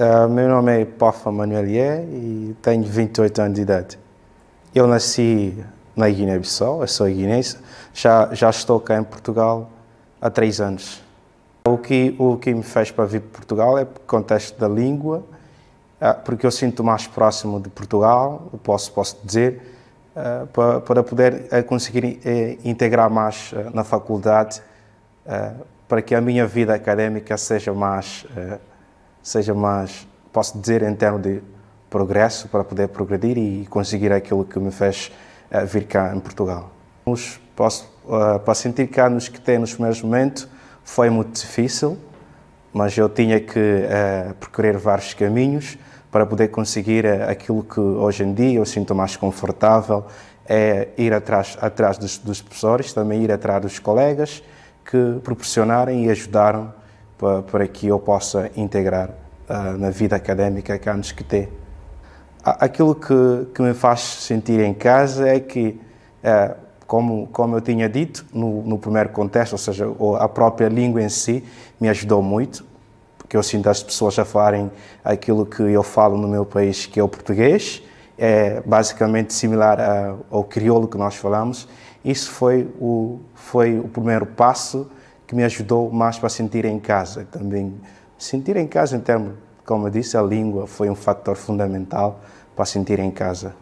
Uh, meu nome é Pafa Manuelier e tenho 28 anos de idade. Eu nasci na Guiné-Bissau, eu sou guinense, já, já estou cá em Portugal há três anos. O que, o que me fez para vir para Portugal é o contexto da língua, uh, porque eu sinto mais próximo de Portugal, posso, posso dizer, uh, ah, para, para, poder eh, conseguir eh, integrar mais eh, na faculdade, para que a minha vida académica seja mais seja mais, posso dizer, em termos de progresso para poder progredir e conseguir aquilo que me fez eh, vir cá em Portugal. Nos, posso, uh, eh, para sentir cá nos que tem nos primeiros momentos foi muito difícil, mas eu tinha que uh, vários caminhos para poder conseguir aquilo que hoje em dia eu sinto mais confortável é ir atrás, atrás dos, dos professores, também ir atrás dos colegas que proporcionaram e ajudaram para, para que eu possa integrar uh, na vida académica que antes que ter. Aquilo que, que me faz sentir em casa é que, uh, como, como eu tinha dito no, no primeiro contexto, ou seja, a própria língua em si me ajudou muito, porque eu sinto as pessoas a falarem aquilo que eu falo no meu país, que é o português, é basicamente similar ao crioulo que nós falamos. Isso foi o, foi o primeiro passo que me ajudou mais para sentir em casa também. Sentir em casa, em termos, como eu disse, a língua foi um fator fundamental para sentir em casa.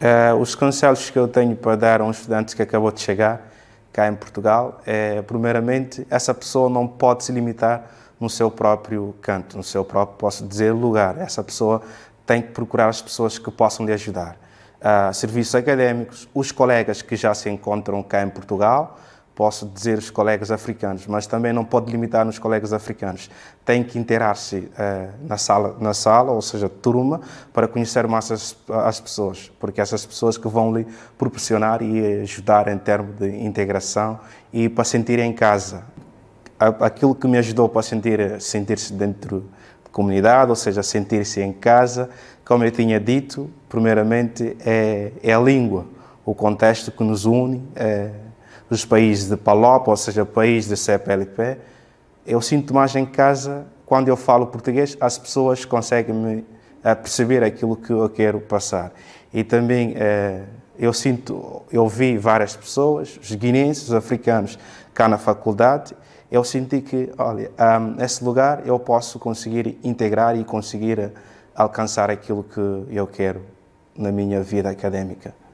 Uh, os conselhos que eu tenho para dar a um estudante que acabou de chegar cá em Portugal é, primeiramente, essa pessoa não pode se limitar no seu próprio canto, no seu próprio, posso dizer, lugar. Essa pessoa tem que procurar as pessoas que possam lhe ajudar. Uh, serviços académicos, os colegas que já se encontram cá em Portugal, posso dizer os colegas africanos, mas também não pode limitar nos colegas africanos. Tem que interar-se eh, na, sala, na sala, ou seja, turma, para conhecer mais as, as pessoas, porque essas pessoas que vão lhe proporcionar e ajudar em termos de integração e para sentir em casa. Aquilo que me ajudou para sentir sentir-se dentro de comunidade, ou seja, sentir-se em casa, como eu tinha dito, primeiramente é, é a língua, o contexto que nos une. É, dos países de Palopo, ou seja, país de CPLP, eu sinto mais em casa quando eu falo português, as pessoas conseguem me eh, perceber aquilo que eu quero passar. E também eh, eu sinto, eu vi várias pessoas, os guineenses, os africanos, cá na faculdade, eu senti que, olha, nesse lugar eu posso conseguir integrar e conseguir alcançar aquilo que eu quero na minha vida académica.